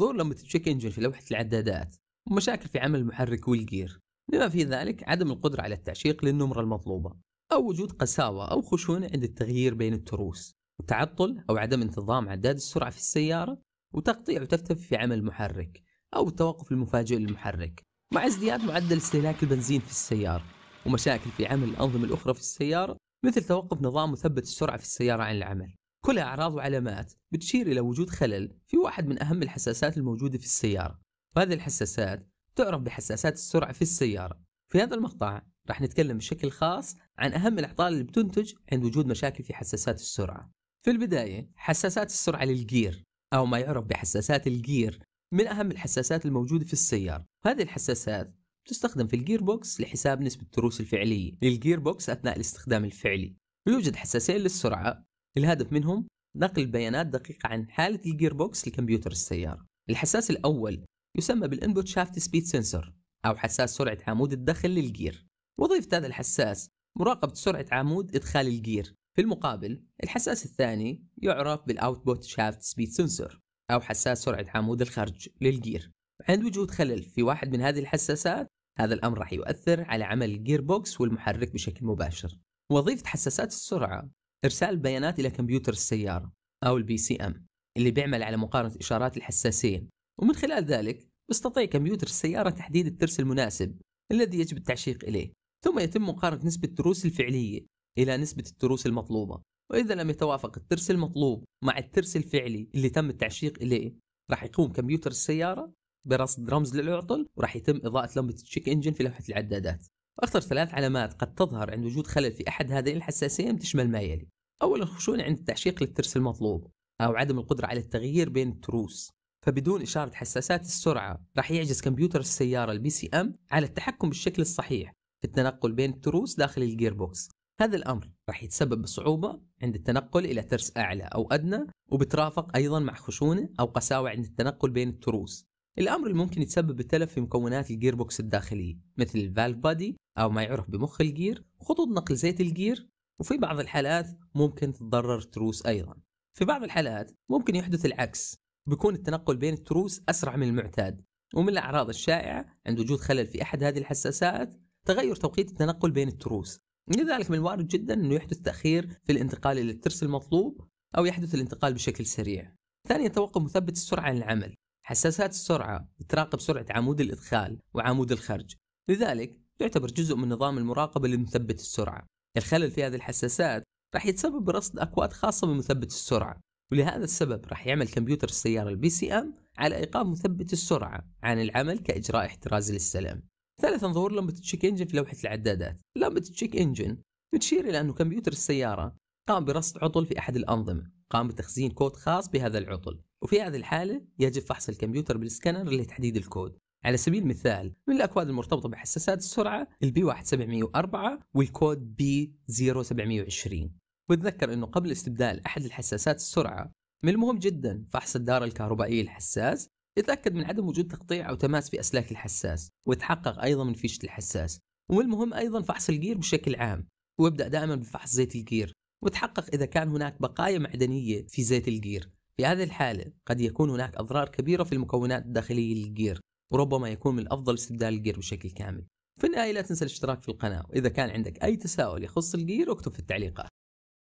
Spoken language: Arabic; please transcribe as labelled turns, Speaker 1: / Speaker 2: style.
Speaker 1: ظهور لمبة تشيك انجن في لوحة العدادات ومشاكل في عمل المحرك والجير بما في ذلك عدم القدرة على التعشيق للنمرة المطلوبة أو وجود قساوة أو خشونة عند التغيير بين التروس وتعطل أو عدم انتظام عداد السرعة في السيارة وتقطيع وتفتف في عمل المحرك أو التوقف المفاجئ للمحرك مع ازدياد معدل استهلاك البنزين في السيارة ومشاكل في عمل الأنظمة الأخرى في السيارة مثل توقف نظام مثبت السرعة في السيارة عن العمل كلها أعراض وعلامات بتشير إلى وجود خلل في واحد من أهم الحساسات الموجودة في السيارة وهذه الحساسات تعرف بحساسات السرعة في السيارة في هذا المقطع راح نتكلم بشكل خاص عن أهم الأعطال اللي بتنتج عند وجود مشاكل في حساسات السرعة في البداية حساسات السرعة للجير أو ما يعرف بحساسات الجير من أهم الحساسات الموجودة في السيارة هذه الحساسات تستخدم في الجير بوكس لحساب نسبة التروس الفعلية للجير بوكس أثناء الاستخدام الفعلي ويوجد حساسين للسرعة الهدف منهم نقل بيانات دقيقة عن حالة الجير بوكس لكمبيوتر السيارة الحساس الأول يسمى بالانبوت شافت سبيد سنسور أو حساس سرعة عمود الدخل للجير وظيفة هذا الحساس مراقبة سرعة عمود إدخال الجير في المقابل الحساس الثاني يعرف بالاوتبوت شافت سبيد سنسور أو حساس سرعة عمود الخرج للجير عند وجود خلل في واحد من هذه الحساسات هذا الأمر راح يؤثر على عمل الجير بوكس والمحرك بشكل مباشر وظيفة حساسات السرعة إرسال البيانات إلى كمبيوتر السيارة أو البي سي أم اللي بيعمل على مقارنة إشارات الحساسية ومن خلال ذلك يستطيع كمبيوتر السيارة تحديد الترس المناسب الذي يجب التعشيق إليه ثم يتم مقارنة نسبة التروس الفعلية إلى نسبة التروس المطلوبة وإذا لم يتوافق الترس المطلوب مع الترس الفعلي اللي تم التعشيق إليه راح يقوم كمبيوتر السيارة برصد رمز للعطل وراح يتم إضاءة لمبة التشيك إنجن في لوحة العدادات أخطر ثلاث علامات قد تظهر عند وجود خلل في احد هذين الحساسين تشمل ما يلي اولا خشونة عند التعشيق للترس المطلوب او عدم القدره على التغيير بين التروس فبدون إشارة حساسات السرعة راح يعجز كمبيوتر السيارة البي سي ام على التحكم بالشكل الصحيح في التنقل بين التروس داخل الجير بوكس هذا الأمر راح يتسبب بصعوبة عند التنقل إلى ترس أعلى أو أدنى وبترافق أيضا مع خشونة أو قساوة عند التنقل بين التروس الأمر اللي ممكن يتسبب بالتلف في مكونات الجير بوكس الداخلية مثل الفالف بادي أو ما يعرف بمخ الجير خطوط نقل زيت الجير وفي بعض الحالات ممكن تتضرر تروس أيضا في بعض الحالات ممكن يحدث العكس بيكون التنقل بين التروس أسرع من المعتاد ومن الأعراض الشائعة عند وجود خلل في أحد هذه الحساسات تغير توقيت التنقل بين التروس لذلك من الوارد جدا أنه يحدث تأخير في الانتقال إلى الترس المطلوب أو يحدث الانتقال بشكل سريع ثانيا توقف مثبت السرعة عن العمل حساسات السرعة تراقب سرعة عمود الإدخال وعمود الخرج لذلك تعتبر جزء من نظام المراقبة لمثبت السرعة الخلل في هذه الحساسات راح يتسبب برصد أكواد خاصة بمثبت السرعة ولهذا السبب راح يعمل كمبيوتر السيارة البي سي ام على ايقاف مثبت السرعة عن العمل كإجراء احتراز للسلام. ثالثا ظهور لمبة التشيك انجن في لوحة العدادات. لمبة التشيك انجن بتشير إلى أنه كمبيوتر السيارة قام برصد عطل في أحد الأنظمة قام بتخزين كود خاص بهذا العطل وفي هذه الحالة يجب فحص الكمبيوتر بالسكانر لتحديد الكود على سبيل المثال من الأكواد المرتبطة بحساسات السرعة البي 1704 والكود بي 0720 وتذكر أنه قبل استبدال أحد الحساسات السرعة من المهم جدا فحص الدارة الكهربائية للحساس يتأكد من عدم وجود تقطيع أو تماس في أسلاك الحساس وتحقق أيضا من فيشة الحساس ومن المهم أيضا فحص الجير بشكل عام وابدأ دائما بفحص زيت الجير وتحقق إذا كان هناك بقايا معدنية في زيت الجير في هذه الحالة قد يكون هناك أضرار كبيرة في المكونات الداخلية للجير وربما يكون من الأفضل استبدال الجير بشكل كامل في النهاية لا تنسى الاشتراك في القناة وإذا كان عندك أي تساؤل يخص الجير اكتب في التعليقات